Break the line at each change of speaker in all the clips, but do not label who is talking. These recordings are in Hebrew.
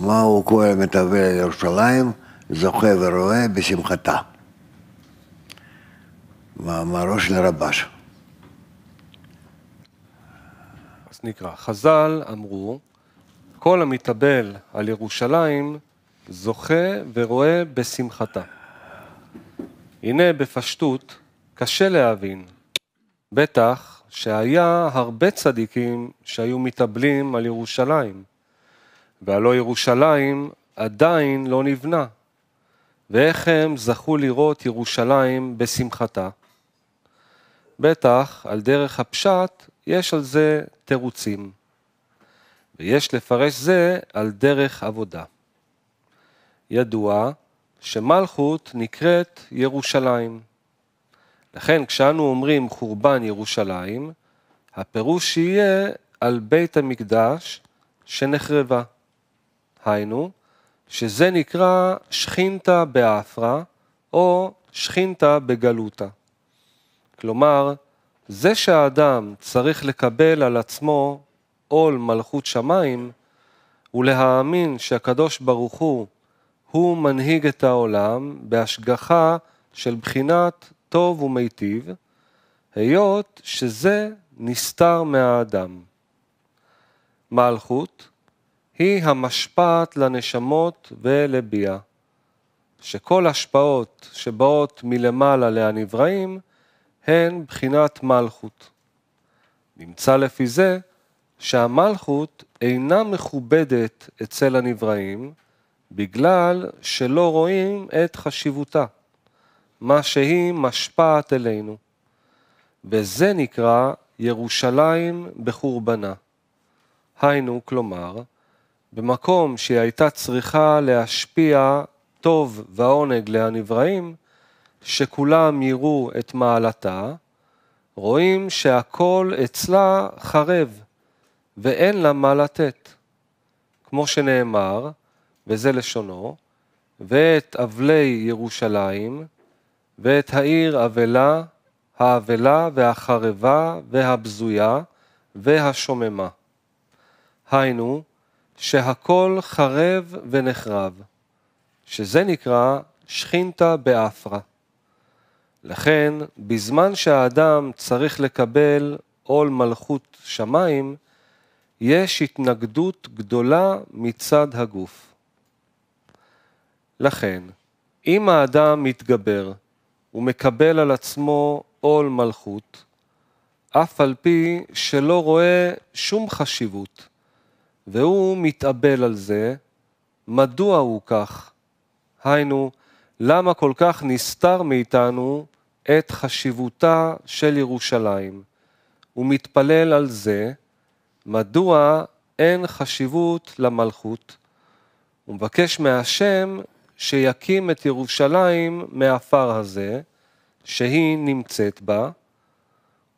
מהו כהן מתאבל על ירושלים, זוכה ורואה בשמחתה. מאמרו של רבש. אז נקרא, חז"ל אמרו, כל המתאבל על ירושלים זוכה ורואה בשמחתה. הנה בפשטות קשה להבין, בטח שהיה הרבה צדיקים שהיו מתאבלים על ירושלים, והלא ירושלים עדיין לא נבנה. ואיך הם זכו לראות ירושלים בשמחתה? בטח, על דרך הפשט, יש על זה תירוצים. ויש לפרש זה על דרך עבודה. ידוע שמלכות נקראת ירושלים. לכן כשאנו אומרים חורבן ירושלים, הפירוש יהיה על בית המקדש שנחרבה. היינו, שזה נקרא שכינתה באפרה, או שכינתה בגלותה. כלומר, זה שהאדם צריך לקבל על עצמו עול מלכות שמיים, ולהאמין שהקדוש ברוך הוא, הוא מנהיג את העולם בהשגחה של בחינת טוב ומיטיב, היות שזה נסתר מהאדם. מלכות היא המשפעת לנשמות ולביאה. שכל השפעות שבאות מלמעלה להנבראים, הן בחינת מלכות. נמצא לפי זה שהמלכות אינה מכובדת אצל הנבראים בגלל שלא רואים את חשיבותה, מה שהיא משפעת אלינו. וזה נקרא ירושלים בחורבנה. היינו, כלומר, במקום שהיא הייתה צריכה להשפיע טוב והעונג לנבראים, שכולם יראו את מעלתה, רואים שהכל אצלה חרב, ואין לה מה לתת. כמו שנאמר, וזה לשונו, ואת אבלי ירושלים, ואת העיר אבלה, האבלה והחרבה והבזויה והשוממה. היינו, שהכל חרב ונחרב, שזה נקרא שכינתה באפרה. לכן, בזמן שהאדם צריך לקבל עול מלכות שמיים, יש התנגדות גדולה מצד הגוף. לכן, אם האדם מתגבר ומקבל על עצמו עול מלכות, אף על פי שלא רואה שום חשיבות, והוא מתאבל על זה, מדוע הוא כך? היינו, למה כל כך נסתר מאיתנו את חשיבותה של ירושלים? הוא מתפלל על זה, מדוע אין חשיבות למלכות? הוא מבקש מהשם שיקים את ירושלים מהעפר הזה, שהיא נמצאת בה,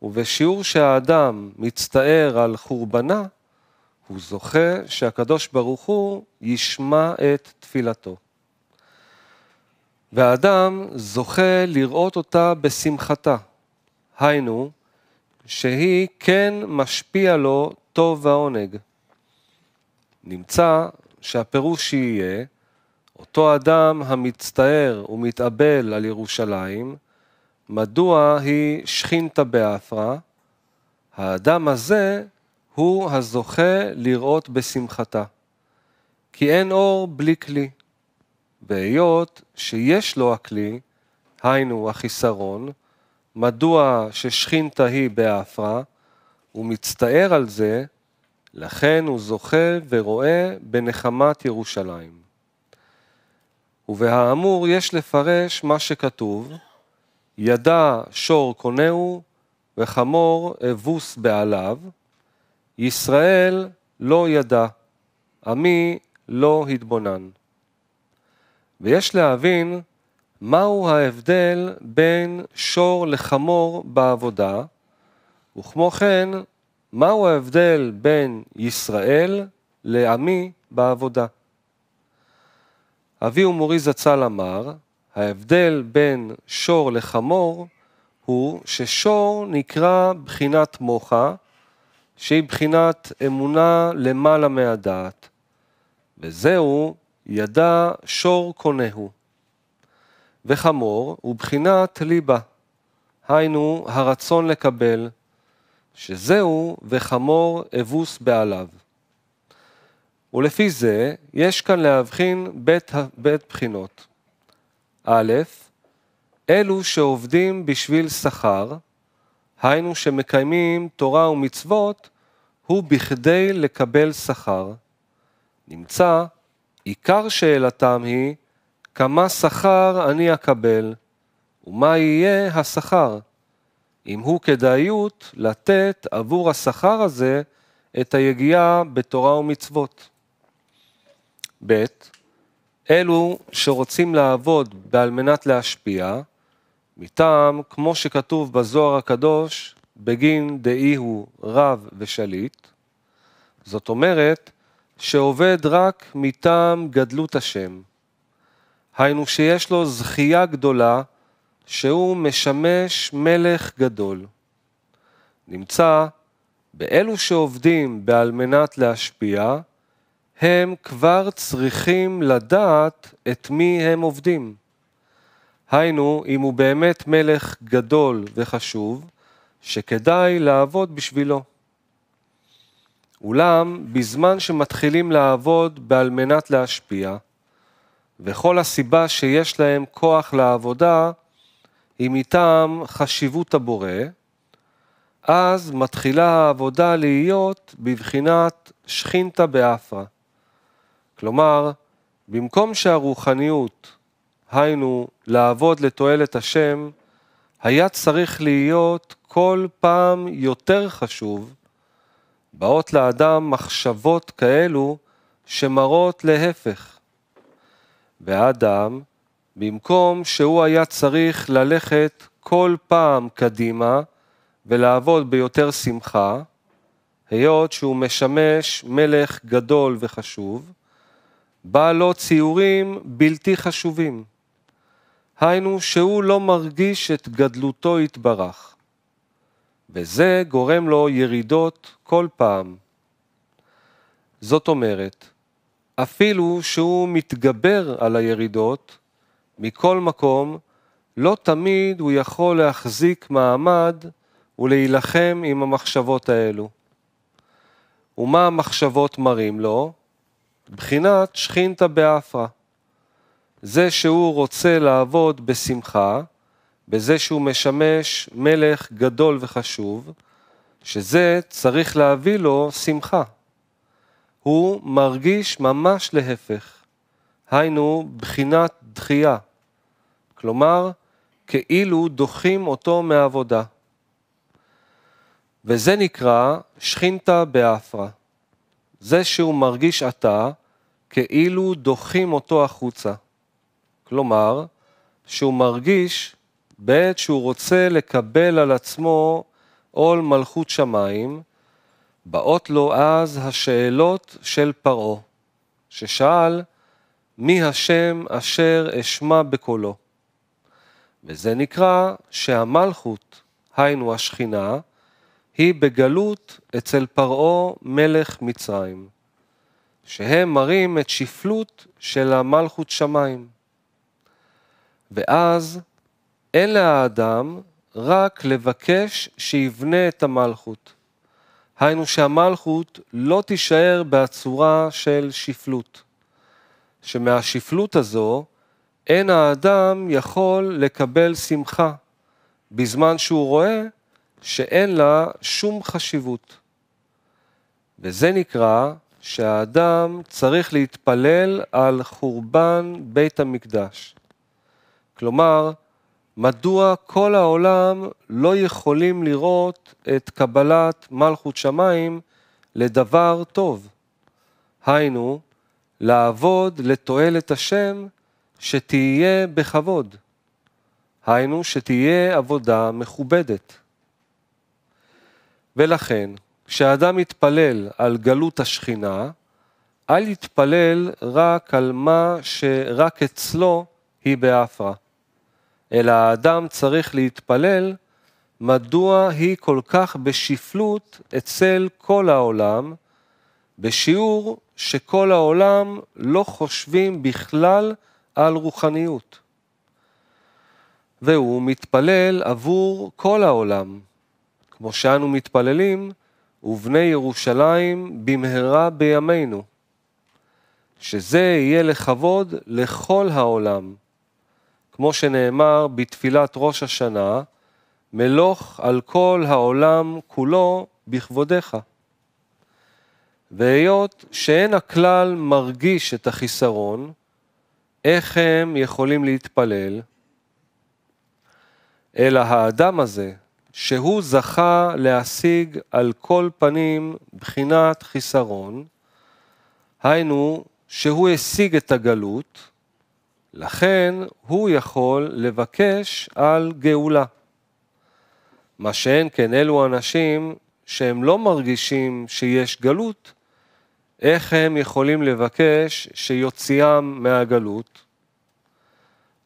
ובשיעור שהאדם מצטער על חורבנה, הוא זוכה שהקדוש ברוך הוא ישמע את תפילתו. והאדם זוכה לראות אותה בשמחתה. היינו, שהיא כן משפיע לו טוב ועונג. נמצא שהפירוש שיהיה, אותו אדם המצטער ומתאבל על ירושלים, מדוע היא שכינתה באפרה? האדם הזה הוא הזוכה לראות בשמחתה. כי אין אור בלי כלי. והיות שיש לו הכלי, היינו החיסרון, מדוע ששכינתה היא באפרה, הוא מצטער על זה, לכן הוא זוכה ורואה בנחמת ירושלים. ובהאמור יש לפרש מה שכתוב, ידע שור קונהו וחמור אבוס בעליו, ישראל לא ידע, עמי לא התבונן. ויש להבין מהו ההבדל בין שור לחמור בעבודה, וכמו כן, מהו ההבדל בין ישראל לעמי בעבודה. אבי ומורי זצ"ל אמר, ההבדל בין שור לחמור הוא ששור נקרא בחינת מוחה, שהיא בחינת אמונה למעלה מהדעת, וזהו ידע שור קונהו. וחמור הוא בחינת ליבה, היינו הרצון לקבל, שזהו וחמור אבוס בעליו. ולפי זה יש כאן להבחין בית, בית בחינות. א', אלו שעובדים בשביל שכר, היינו שמקיימים תורה ומצוות, הוא בכדי לקבל שכר. נמצא, עיקר שאלתם היא, כמה שכר אני אקבל, ומה יהיה השכר? אם הוא כדאיות לתת עבור השכר הזה את היגיעה בתורה ומצוות. ב. אלו שרוצים לעבוד על מנת להשפיע, מטעם, כמו שכתוב בזוהר הקדוש, בגין דאי הוא רב ושליט, זאת אומרת, שעובד רק מטעם גדלות השם. היינו שיש לו זכייה גדולה, שהוא משמש מלך גדול. נמצא באלו שעובדים בעל מנת להשפיע, הם כבר צריכים לדעת את מי הם עובדים. היינו, אם הוא באמת מלך גדול וחשוב, שכדאי לעבוד בשבילו. אולם, בזמן שמתחילים לעבוד בעל מנת להשפיע, וכל הסיבה שיש להם כוח לעבודה היא מטעם חשיבות הבורא, אז מתחילה העבודה להיות בבחינת שכינתה באפרה. כלומר, במקום שהרוחניות היינו לעבוד לתועלת השם, היה צריך להיות כל פעם יותר חשוב. באות לאדם מחשבות כאלו שמראות להפך. ואדם, במקום שהוא היה צריך ללכת כל פעם קדימה ולעבוד ביותר שמחה, היות שהוא משמש מלך גדול וחשוב, בא לו ציורים בלתי חשובים. היינו שהוא לא מרגיש את גדלותו יתברך. וזה גורם לו ירידות כל פעם. זאת אומרת, אפילו שהוא מתגבר על הירידות, מכל מקום, לא תמיד הוא יכול להחזיק מעמד ולהילחם עם המחשבות האלו. ומה המחשבות מראים לו? בחינת שכינתא באפרא. זה שהוא רוצה לעבוד בשמחה, בזה שהוא משמש מלך גדול וחשוב, שזה צריך להביא לו שמחה. הוא מרגיש ממש להפך, היינו בחינת דחייה, כלומר, כאילו דוחים אותו מעבודה. וזה נקרא שכינתה באפרה. זה שהוא מרגיש עתה, כאילו דוחים אותו החוצה. כלומר, שהוא מרגיש בעת שהוא רוצה לקבל על עצמו עול מלכות שמיים, באות לו אז השאלות של פרעה, ששאל, מי השם אשר אשמע בקולו? וזה נקרא שהמלכות, היינו השכינה, היא בגלות אצל פרעה מלך מצרים, שהם מראים את שפלות של המלכות שמיים. ואז אין לאדם רק לבקש שיבנה את המלכות. היינו שהמלכות לא תישאר בצורה של שפלות. שמהשפלות הזו אין האדם יכול לקבל שמחה, בזמן שהוא רואה שאין לה שום חשיבות. וזה נקרא שהאדם צריך להתפלל על חורבן בית המקדש. כלומר, מדוע כל העולם לא יכולים לראות את קבלת מלכות שמיים לדבר טוב? היינו, לעבוד לתועלת השם שתהיה בכבוד. היינו, שתהיה עבודה מכובדת. ולכן, כשאדם יתפלל על גלות השכינה, אל יתפלל רק על מה שרק אצלו היא באפרה. אלא האדם צריך להתפלל מדוע היא כל כך בשפלות אצל כל העולם, בשיעור שכל העולם לא חושבים בכלל על רוחניות. והוא מתפלל עבור כל העולם, כמו שאנו מתפללים, ובני ירושלים במהרה בימינו, שזה יהיה לכבוד לכל העולם. כמו שנאמר בתפילת ראש השנה, מלוך על כל העולם כולו בכבודך. והיות שאין הכלל מרגיש את החיסרון, איך הם יכולים להתפלל? אלא האדם הזה, שהוא זכה להשיג על כל פנים בחינת חיסרון, היינו שהוא השיג את הגלות, לכן הוא יכול לבקש על גאולה. מה שאין כן אלו אנשים שהם לא מרגישים שיש גלות, איך הם יכולים לבקש שיוציאם מהגלות?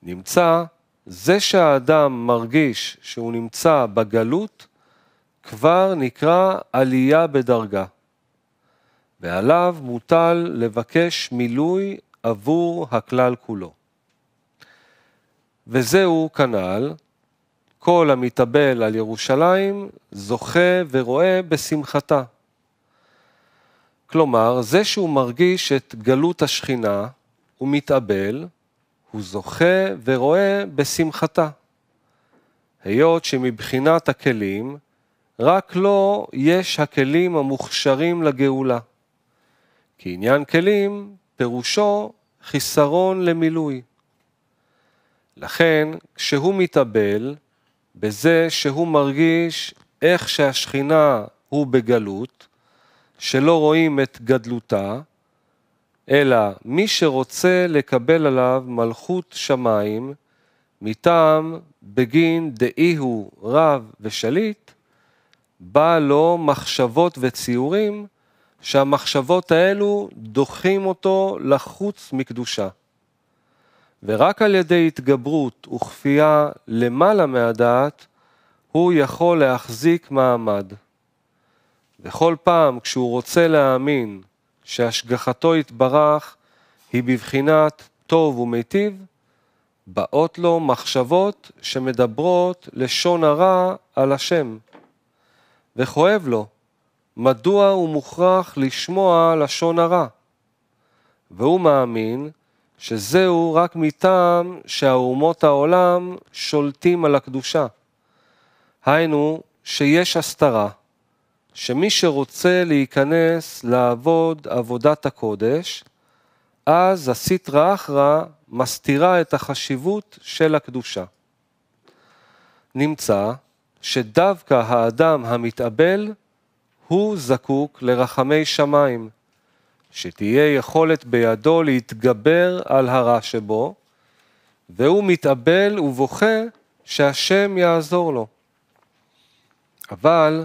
נמצא, זה שהאדם מרגיש שהוא נמצא בגלות, כבר נקרא עלייה בדרגה, ועליו מוטל לבקש מילוי עבור הכלל כולו. וזהו כנ"ל, כל המתאבל על ירושלים זוכה ורואה בשמחתה. כלומר, זה שהוא מרגיש את גלות השכינה, ומתאבל, הוא זוכה ורואה בשמחתה. היות שמבחינת הכלים, רק לו יש הכלים המוכשרים לגאולה. כי עניין כלים, פירושו חיסרון למילוי. לכן, כשהוא מתאבל בזה שהוא מרגיש איך שהשכינה הוא בגלות, שלא רואים את גדלותה, אלא מי שרוצה לקבל עליו מלכות שמיים, מטעם בגין דאי הוא רב ושליט, בא לו מחשבות וציורים, שהמחשבות האלו דוחים אותו לחוץ מקדושה. ורק על ידי התגברות וכפייה למעלה מהדעת, הוא יכול להחזיק מעמד. וכל פעם כשהוא רוצה להאמין שהשגחתו יתברך היא בבחינת טוב ומיטיב, באות לו מחשבות שמדברות לשון הרע על השם. וכואב לו, מדוע הוא מוכרח לשמוע לשון הרע? והוא מאמין שזהו רק מטעם שהאומות העולם שולטים על הקדושה. היינו, שיש הסתרה, שמי שרוצה להיכנס לעבוד עבודת הקודש, אז הסיטרא אחרא מסתירה את החשיבות של הקדושה. נמצא שדווקא האדם המתאבל הוא זקוק לרחמי שמיים, שתהיה יכולת בידו להתגבר על הרע שבו, והוא מתאבל ובוכה שהשם יעזור לו. אבל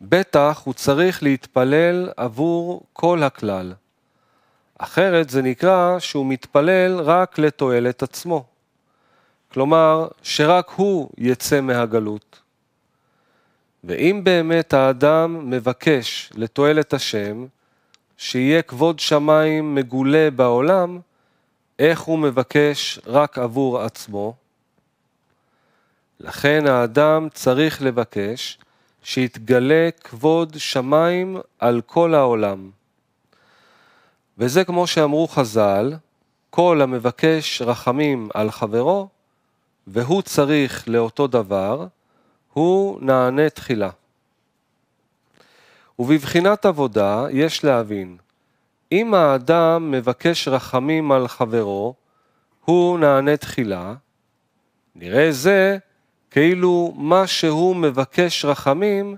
בטח הוא צריך להתפלל עבור כל הכלל. אחרת זה נקרא שהוא מתפלל רק לתועלת עצמו. כלומר, שרק הוא יצא מהגלות. ואם באמת האדם מבקש לתועלת השם, שיהיה כבוד שמיים מגולה בעולם, איך הוא מבקש רק עבור עצמו. לכן האדם צריך לבקש שיתגלה כבוד שמיים על כל העולם. וזה כמו שאמרו חז"ל, כל המבקש רחמים על חברו, והוא צריך לאותו דבר, הוא נענה תחילה. ובבחינת עבודה יש להבין, אם האדם מבקש רחמים על חברו, הוא נענה תחילה, נראה זה כאילו מה שהוא מבקש רחמים,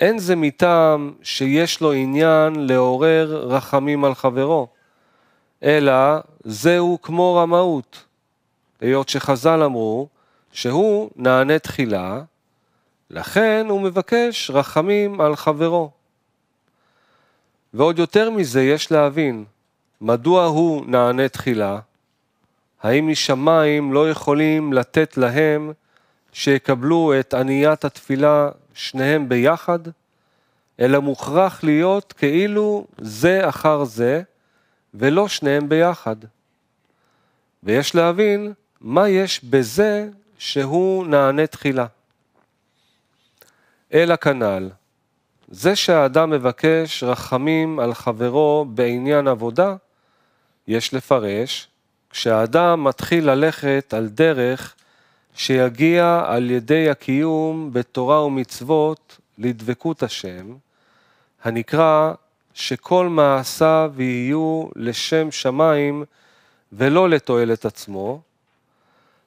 אין זה מטעם שיש לו עניין לעורר רחמים על חברו, אלא זהו כמו רמאות, היות שחז"ל אמרו שהוא נענה תחילה, לכן הוא מבקש רחמים על חברו. ועוד יותר מזה יש להבין, מדוע הוא נענה תחילה? האם משמיים לא יכולים לתת להם שיקבלו את עניית התפילה שניהם ביחד? אלא מוכרח להיות כאילו זה אחר זה, ולא שניהם ביחד. ויש להבין מה יש בזה שהוא נענה תחילה. אלא כנ"ל, זה שהאדם מבקש רחמים על חברו בעניין עבודה, יש לפרש, כשהאדם מתחיל ללכת על דרך שיגיע על ידי הקיום בתורה ומצוות לדבקות השם, הנקרא שכל מעשיו יהיו לשם שמיים ולא לתועלת עצמו,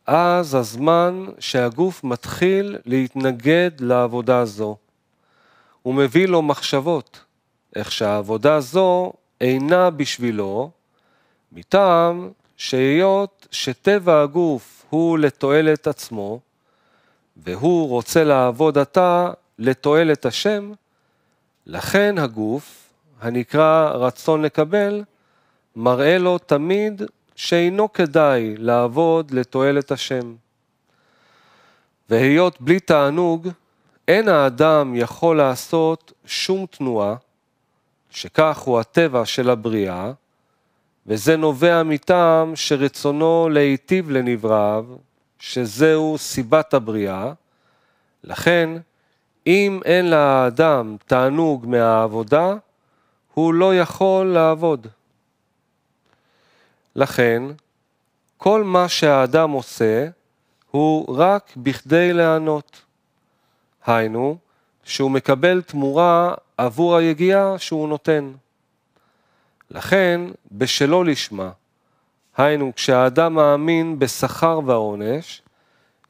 אז הזמן שהגוף מתחיל להתנגד לעבודה זו. הוא מביא לו מחשבות, איך שהעבודה זו אינה בשבילו, מטעם שהיות שטבע הגוף הוא לתועלת עצמו, והוא רוצה לעבוד עתה לתועלת השם, לכן הגוף, הנקרא רצון לקבל, מראה לו תמיד שאינו כדאי לעבוד לתועלת השם. והיות בלי תענוג, אין האדם יכול לעשות שום תנועה, שכך הוא הטבע של הבריאה, וזה נובע מטעם שרצונו להיטיב לנבראיו, שזהו סיבת הבריאה. לכן, אם אין לאדם תענוג מהעבודה, הוא לא יכול לעבוד. לכן, כל מה שהאדם עושה הוא רק בכדי לענות. היינו, שהוא מקבל תמורה עבור היגיעה שהוא נותן. לכן, בשלו לשמה, היינו, כשהאדם מאמין בשכר והעונש,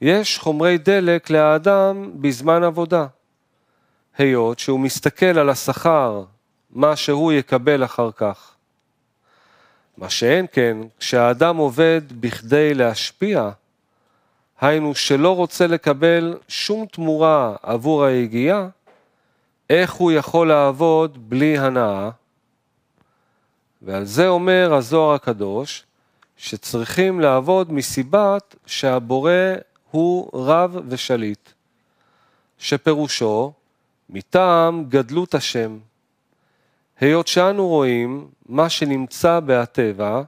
יש חומרי דלק לאדם בזמן עבודה. היות שהוא מסתכל על השכר, מה שהוא יקבל אחר כך. מה שאין כן, כשהאדם עובד בכדי להשפיע, היינו שלא רוצה לקבל שום תמורה עבור היגיעה, איך הוא יכול לעבוד בלי הנאה? ועל זה אומר הזוהר הקדוש, שצריכים לעבוד מסיבת שהבורא הוא רב ושליט, שפירושו מטעם גדלות השם. היות שאנו רואים מה שנמצא בהטבע,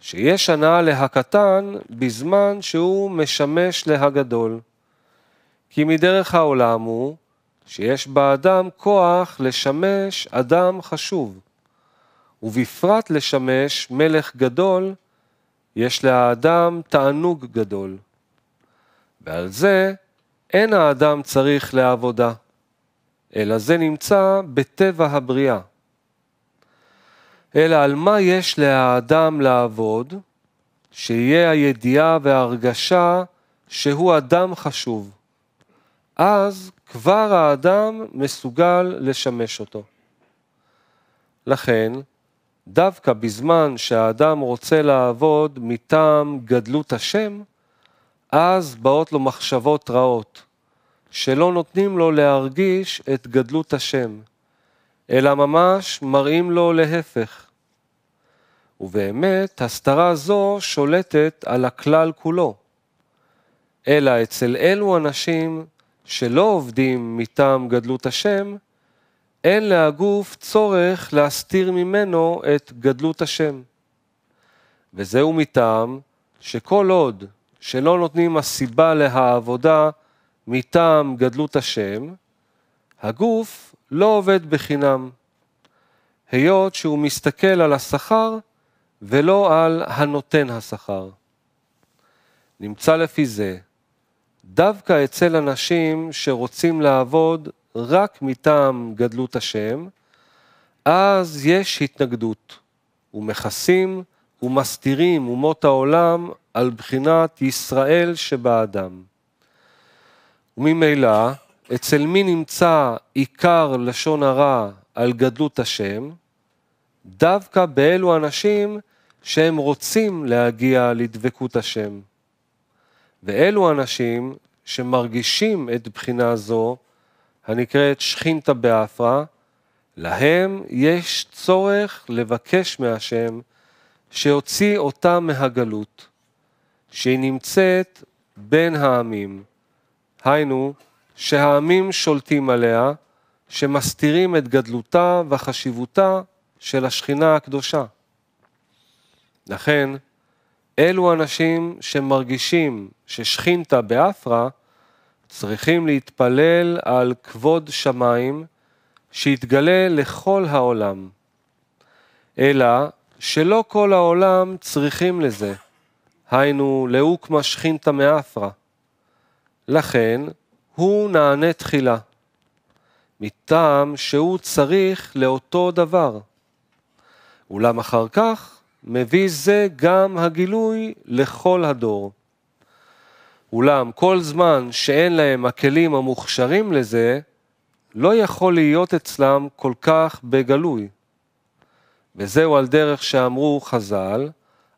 שיש הנאה להקטן בזמן שהוא משמש להגדול. כי מדרך העולם הוא שיש באדם כוח לשמש אדם חשוב, ובפרט לשמש מלך גדול, יש לאדם תענוג גדול. ועל זה אין האדם צריך לעבודה, אלא זה נמצא בטבע הבריאה. אלא על מה יש לאדם לעבוד, שיהיה הידיעה וההרגשה שהוא אדם חשוב. אז כבר האדם מסוגל לשמש אותו. לכן, דווקא בזמן שהאדם רוצה לעבוד מטעם גדלות השם, אז באות לו מחשבות רעות, שלא נותנים לו להרגיש את גדלות השם, אלא ממש מראים לו להפך. ובאמת הסתרה זו שולטת על הכלל כולו. אלא אצל אלו אנשים שלא עובדים מטעם גדלות השם, אין להגוף צורך להסתיר ממנו את גדלות השם. וזהו מטעם שכל עוד שלא נותנים הסיבה להעבודה מטעם גדלות השם, הגוף לא עובד בחינם. היות שהוא מסתכל על השכר ולא על הנותן השכר. נמצא לפי זה, דווקא אצל אנשים שרוצים לעבוד רק מטעם גדלות השם, אז יש התנגדות, ומכסים ומסתירים אומות העולם על בחינת ישראל שבאדם. וממילא, אצל מי נמצא עיקר לשון הרע על גדלות השם? דווקא באלו אנשים שהם רוצים להגיע לדבקות השם. ואלו אנשים שמרגישים את בחינה זו, הנקראת שכינתא באפרא, להם יש צורך לבקש מהשם שיוציא אותה מהגלות, שהיא נמצאת בין העמים. היינו, שהעמים שולטים עליה, שמסתירים את גדלותה וחשיבותה של השכינה הקדושה. לכן, אלו אנשים שמרגישים ששכינתה באפרה, צריכים להתפלל על כבוד שמיים שיתגלה לכל העולם. אלא שלא כל העולם צריכים לזה, היינו לאוקמה שכינתה מאפרה לכן, הוא נענה תחילה, מטעם שהוא צריך לאותו דבר. אולם אחר כך מביא זה גם הגילוי לכל הדור. אולם כל זמן שאין להם הכלים המוכשרים לזה, לא יכול להיות אצלם כל כך בגלוי. וזהו על דרך שאמרו חז"ל,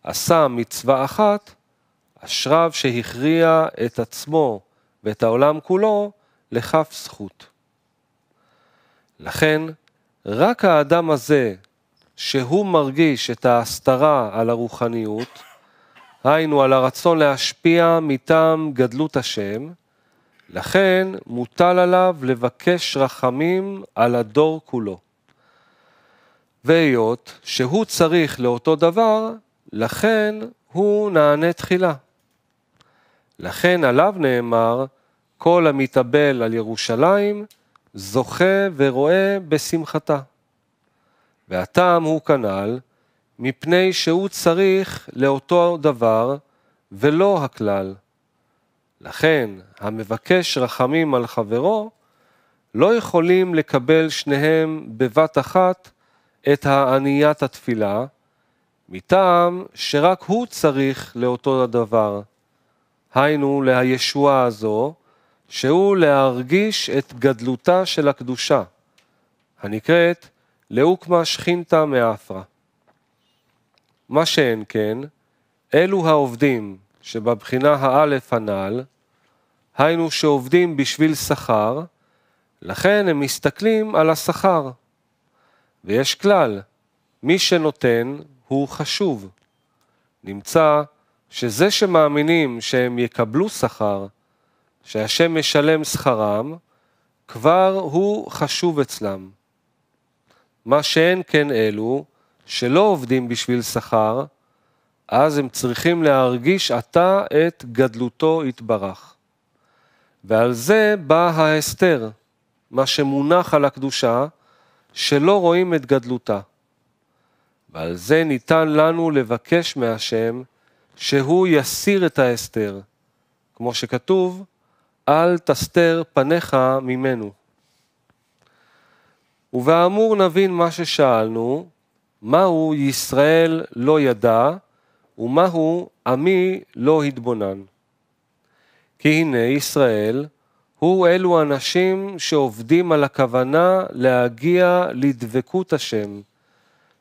עשה מצווה אחת, השרב שהכריע את עצמו ואת העולם כולו לכף זכות. לכן, רק האדם הזה שהוא מרגיש את ההסתרה על הרוחניות, היינו על הרצון להשפיע מטעם גדלות השם, לכן מוטל עליו לבקש רחמים על הדור כולו. והיות שהוא צריך לאותו דבר, לכן הוא נענה תחילה. לכן עליו נאמר, כל המתאבל על ירושלים, זוכה ורואה בשמחתה. והטעם הוא כנ"ל, מפני שהוא צריך לאותו דבר ולא הכלל. לכן, המבקש רחמים על חברו, לא יכולים לקבל שניהם בבת אחת את העניית התפילה, מטעם שרק הוא צריך לאותו הדבר. היינו להישועה הזו, שהוא להרגיש את גדלותה של הקדושה, הנקראת לאוקמה שכינתה מאפרה. מה שאין כן, אלו העובדים שבבחינה האלף הנ"ל, היינו שעובדים בשביל שכר, לכן הם מסתכלים על השכר. ויש כלל, מי שנותן הוא חשוב. נמצא שזה שמאמינים שהם יקבלו שכר, שהשם משלם שכרם, כבר הוא חשוב אצלם. מה שאין כן אלו, שלא עובדים בשביל שכר, אז הם צריכים להרגיש עתה את גדלותו יתברך. ועל זה בא ההסתר, מה שמונח על הקדושה, שלא רואים את גדלותה. ועל זה ניתן לנו לבקש מהשם שהוא יסיר את ההסתר, כמו שכתוב, אל תסתר פניך ממנו. ובאמור נבין מה ששאלנו, מהו ישראל לא ידע, ומהו עמי לא התבונן. כי הנה ישראל, הוא אלו אנשים שעובדים על הכוונה להגיע לדבקות השם,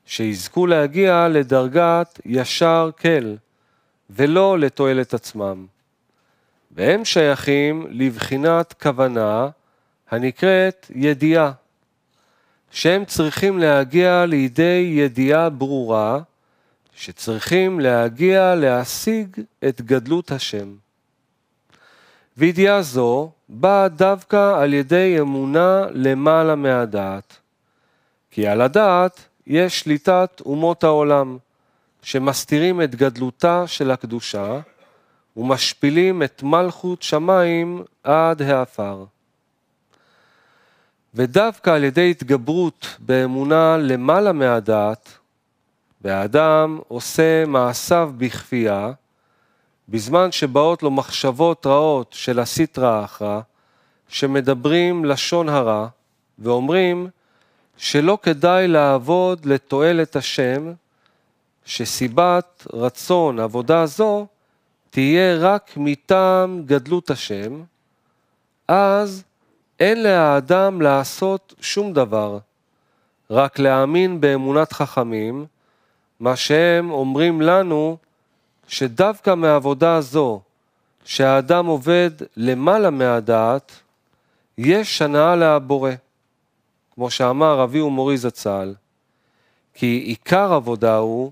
שיזכו להגיע לדרגת ישר כל, ולא לתועלת עצמם. והם שייכים לבחינת כוונה הנקראת ידיעה. שהם צריכים להגיע לידי ידיעה ברורה, שצריכים להגיע להשיג את גדלות השם. וידיעה זו באה דווקא על ידי אמונה למעלה מהדעת. כי על הדעת יש שליטת אומות העולם, שמסתירים את גדלותה של הקדושה, ומשפילים את מלכות שמיים עד העפר. ודווקא על ידי התגברות באמונה למעלה מהדעת, והאדם עושה מעשיו בכפייה, בזמן שבאות לו מחשבות רעות של הסיטרא אחרא, שמדברים לשון הרע, ואומרים שלא כדאי לעבוד לתועלת השם, שסיבת רצון עבודה זו תהיה רק מטעם גדלות השם, אז אין לאדם לעשות שום דבר, רק להאמין באמונת חכמים, מה שהם אומרים לנו שדווקא מעבודה זו, שהאדם עובד למעלה מהדעת, יש הנאה להבורא. כמו שאמר אבי ומורי זצ"ל, כי עיקר עבודה הוא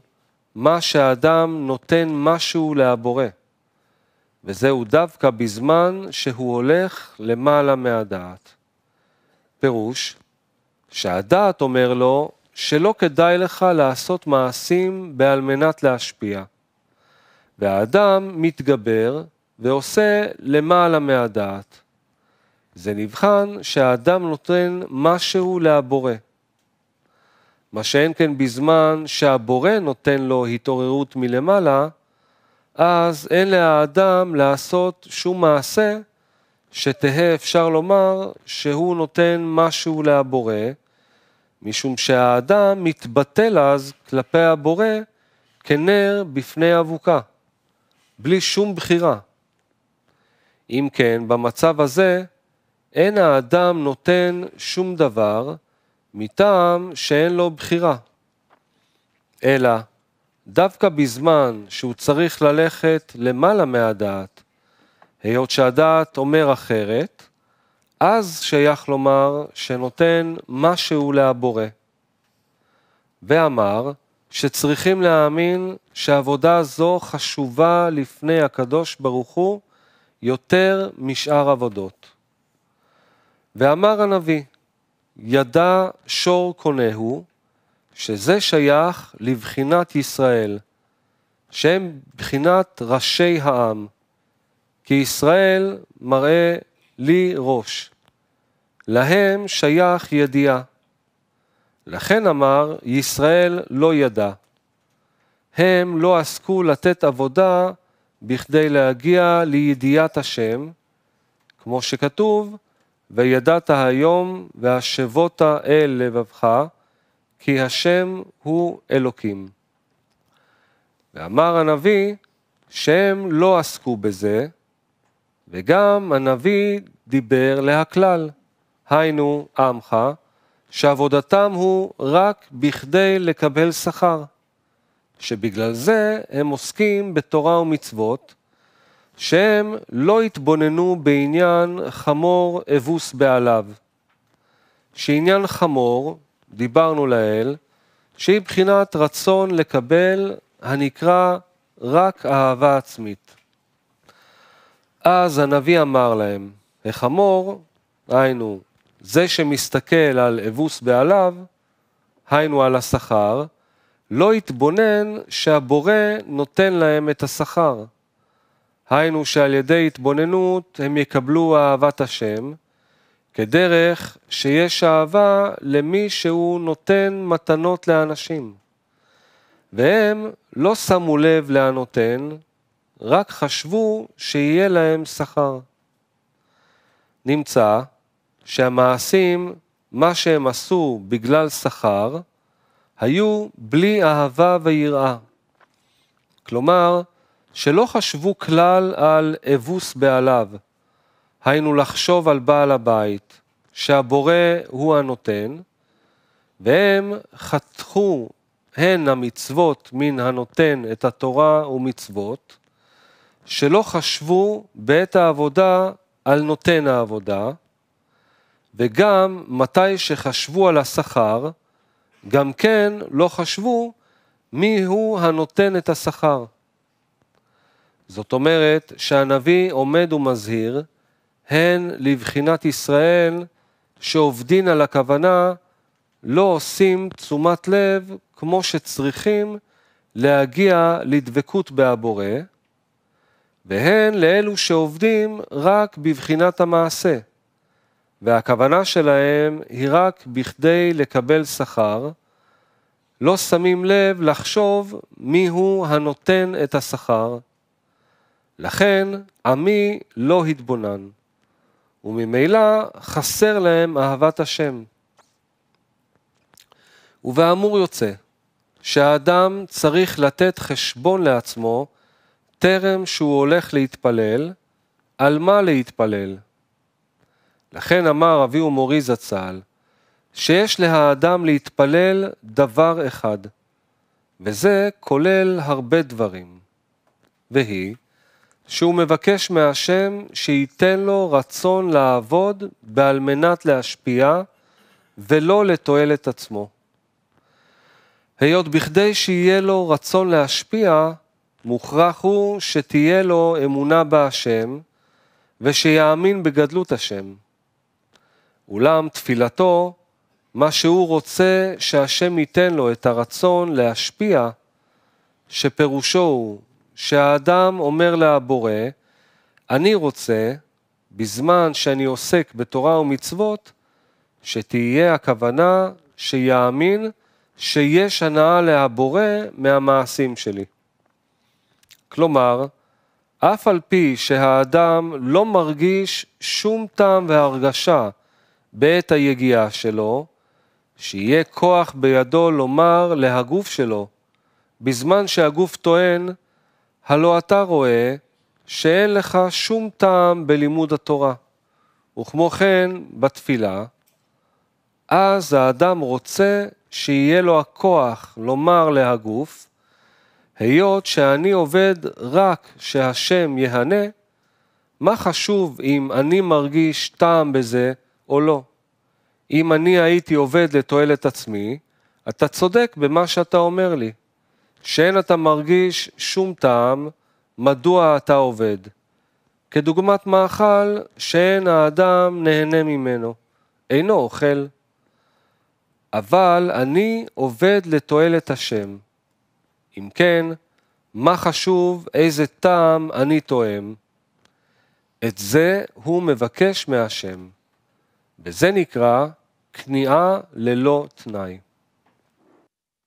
מה שהאדם נותן משהו להבורא. וזהו דווקא בזמן שהוא הולך למעלה מהדעת. פירוש, שהדעת אומר לו שלא כדאי לך לעשות מעשים בעל מנת להשפיע. והאדם מתגבר ועושה למעלה מהדעת. זה נבחן שהאדם נותן משהו להבורא. מה שאין כן בזמן שהבורא נותן לו התעוררות מלמעלה, אז אין לאדם לעשות שום מעשה שתהא אפשר לומר שהוא נותן משהו לבורא, משום שהאדם מתבטל אז כלפי הבורא כנר בפני אבוקה, בלי שום בחירה. אם כן, במצב הזה אין האדם נותן שום דבר מטעם שאין לו בחירה, אלא דווקא בזמן שהוא צריך ללכת למעלה מהדעת, היות שהדעת אומר אחרת, אז שייך לומר שנותן משהו להבורא. ואמר שצריכים להאמין שעבודה זו חשובה לפני הקדוש ברוך הוא יותר משאר עבודות. ואמר הנביא, ידע שור קונהו, שזה שייך לבחינת ישראל, שהם בחינת ראשי העם, כי ישראל מראה לי ראש, להם שייך ידיעה. לכן אמר, ישראל לא ידע. הם לא עסקו לתת עבודה בכדי להגיע לידיעת השם, כמו שכתוב, וידעת היום והשבות אל לבבך, כי השם הוא אלוקים. ואמר הנביא שהם לא עסקו בזה, וגם הנביא דיבר להכלל, היינו עמך, שעבודתם הוא רק בכדי לקבל שכר, שבגלל זה הם עוסקים בתורה ומצוות, שהם לא התבוננו בעניין חמור אבוס בעליו. שעניין חמור דיברנו לאל, שהיא בחינת רצון לקבל הנקרא רק אהבה עצמית. אז הנביא אמר להם, החמור, היינו, זה שמסתכל על אבוס בעליו, היינו על השכר, לא יתבונן שהבורא נותן להם את השכר. היינו שעל ידי התבוננות הם יקבלו אהבת השם, כדרך שיש אהבה למי שהוא נותן מתנות לאנשים. והם לא שמו לב להנותן, רק חשבו שיהיה להם שכר. נמצא שהמעשים, מה שהם עשו בגלל שכר, היו בלי אהבה ויראה. כלומר, שלא חשבו כלל על אבוס בעליו. היינו לחשוב על בעל הבית, שהבורא הוא הנותן, והם חתכו הן המצוות מן הנותן את התורה ומצוות, שלא חשבו בעת העבודה על נותן העבודה, וגם מתי שחשבו על השכר, גם כן לא חשבו מיהו הנותן את השכר. זאת אומרת שהנביא עומד ומזהיר הן לבחינת ישראל שעובדין על הכוונה לא עושים תשומת לב כמו שצריכים להגיע לדבקות בהבורא, והן לאלו שעובדים רק בבחינת המעשה, והכוונה שלהם היא רק בכדי לקבל שכר, לא שמים לב לחשוב מיהו הנותן את השכר. לכן עמי לא התבונן. וממילא חסר להם אהבת השם. ובאמור יוצא שהאדם צריך לתת חשבון לעצמו טרם שהוא הולך להתפלל, על מה להתפלל. לכן אמר אבי ומורי זצ"ל, שיש להאדם להתפלל דבר אחד, וזה כולל הרבה דברים, והיא שהוא מבקש מהשם שייתן לו רצון לעבוד בעל מנת להשפיע ולא לתועלת עצמו. היות בכדי שיהיה לו רצון להשפיע, מוכרח הוא שתהיה לו אמונה בהשם ושיאמין בגדלות השם. אולם תפילתו, מה שהוא רוצה שהשם ייתן לו את הרצון להשפיע, שפירושו הוא שהאדם אומר לבורא, אני רוצה, בזמן שאני עוסק בתורה ומצוות, שתהיה הכוונה שיאמין שיש הנאה להבורא מהמעשים שלי. כלומר, אף על פי שהאדם לא מרגיש שום טעם והרגשה בעת היגיעה שלו, שיהיה כוח בידו לומר להגוף שלו, בזמן שהגוף טוען, הלא אתה רואה שאין לך שום טעם בלימוד התורה, וכמו כן בתפילה, אז האדם רוצה שיהיה לו הכוח לומר להגוף, היות שאני עובד רק שהשם יהנה, מה חשוב אם אני מרגיש טעם בזה או לא? אם אני הייתי עובד לתועלת עצמי, אתה צודק במה שאתה אומר לי. שאין אתה מרגיש שום טעם מדוע אתה עובד, כדוגמת מאכל שאין האדם נהנה ממנו, אינו אוכל. אבל אני עובד לתועלת השם. אם כן, מה חשוב איזה טעם אני תואם? את זה הוא מבקש מהשם. וזה נקרא כניעה ללא תנאי.